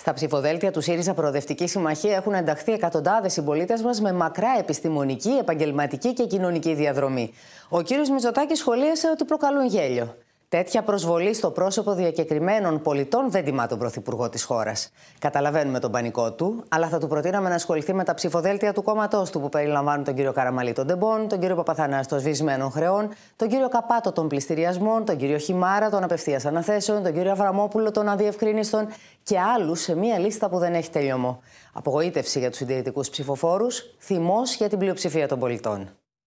Στα ψηφοδέλτια του ΣΥΡΙΖΑ Προοδευτική Συμμαχία έχουν ενταχθεί εκατοντάδες συμπολίτες μας με μακρά επιστημονική, επαγγελματική και κοινωνική διαδρομή. Ο κ. Μιζωτάκη σχολίασε ότι προκαλούν γέλιο. Τέτοια προσβολή στο πρόσωπο διακεκριμένων πολιτών δεν τιμά τον Πρωθυπουργό της χώρας. Καταλαβαίνουμε τον πανικό του, αλλά θα του προτείναμε να ασχοληθεί με τα ψηφοδέλτια του κόμματός του που περιλαμβάνουν τον κύριο Καραμαλή των Τεμπών, τον κύριο Παπαθανά των Σβησμένων Χρεών, τον κύριο Καπάτο των Πληστηριασμών, τον κύριο Χιμάρα των Απευθείας Αναθέσεων, τον κύριο Αβραμόπουλο των Αδιευκρίνηστων και άλλους σε μία λίστα που δεν έχει τελειωμό. Απογοήτευση για τους συντηρητικούς ψηφοφόρους, θυμός για την πλειοψηφία των πολιτών.